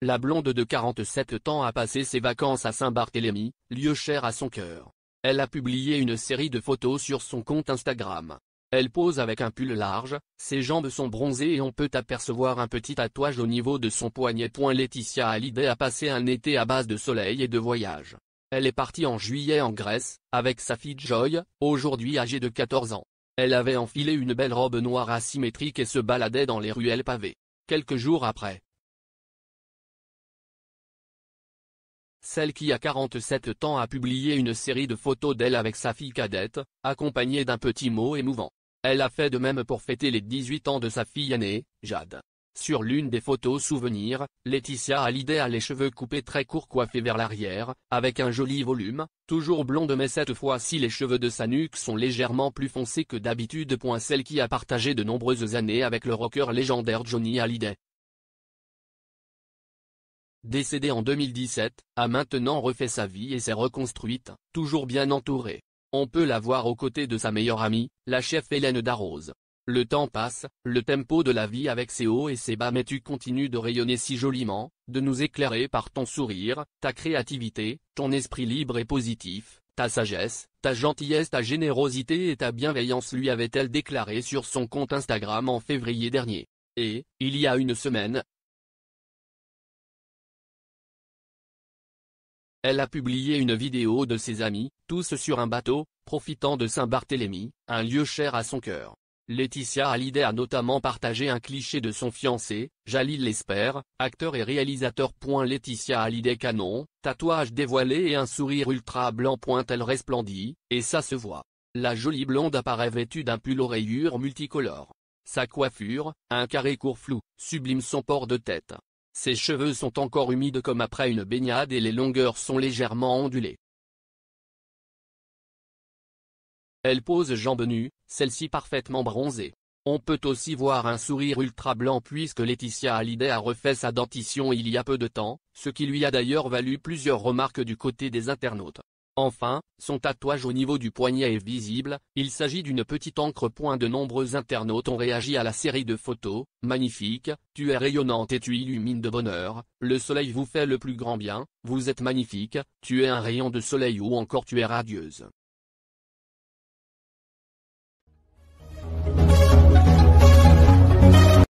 La blonde de 47 ans a passé ses vacances à Saint-Barthélemy, lieu cher à son cœur. Elle a publié une série de photos sur son compte Instagram. Elle pose avec un pull large, ses jambes sont bronzées et on peut apercevoir un petit tatouage au niveau de son poignet. Laetitia Hallyday a passé un été à base de soleil et de voyage. Elle est partie en juillet en Grèce, avec sa fille Joy, aujourd'hui âgée de 14 ans. Elle avait enfilé une belle robe noire asymétrique et se baladait dans les ruelles pavées. Quelques jours après, Celle qui a 47 ans a publié une série de photos d'elle avec sa fille cadette, accompagnée d'un petit mot émouvant. Elle a fait de même pour fêter les 18 ans de sa fille aînée, Jade. Sur l'une des photos souvenirs, Laetitia Hallyday a les cheveux coupés très courts coiffés vers l'arrière, avec un joli volume, toujours blonde mais cette fois-ci les cheveux de sa nuque sont légèrement plus foncés que d'habitude. Celle qui a partagé de nombreuses années avec le rocker légendaire Johnny Hallyday, décédée en 2017, a maintenant refait sa vie et s'est reconstruite, toujours bien entourée. On peut la voir aux côtés de sa meilleure amie, la chef Hélène Darroze. Le temps passe, le tempo de la vie avec ses hauts et ses bas mais tu continues de rayonner si joliment, de nous éclairer par ton sourire, ta créativité, ton esprit libre et positif, ta sagesse, ta gentillesse, ta générosité et ta bienveillance lui avait-elle déclaré sur son compte Instagram en février dernier. Et, il y a une semaine, Elle a publié une vidéo de ses amis, tous sur un bateau, profitant de Saint-Barthélemy, un lieu cher à son cœur. Laetitia Hallyday a notamment partagé un cliché de son fiancé, Jalil L'Espère, acteur et réalisateur. Laetitia Hallyday canon, tatouage dévoilé et un sourire ultra blanc. Elle resplendit, et ça se voit. La jolie blonde apparaît vêtue d'un pull aux multicolore. Sa coiffure, un carré court flou, sublime son port de tête. Ses cheveux sont encore humides comme après une baignade et les longueurs sont légèrement ondulées. Elle pose jambes nues, celle-ci parfaitement bronzée. On peut aussi voir un sourire ultra blanc puisque Laetitia Hallyday a refait sa dentition il y a peu de temps, ce qui lui a d'ailleurs valu plusieurs remarques du côté des internautes. Enfin, son tatouage au niveau du poignet est visible, il s'agit d'une petite encre point de nombreux internautes ont réagi à la série de photos, magnifique, tu es rayonnante et tu illumines de bonheur, le soleil vous fait le plus grand bien, vous êtes magnifique, tu es un rayon de soleil ou encore tu es radieuse.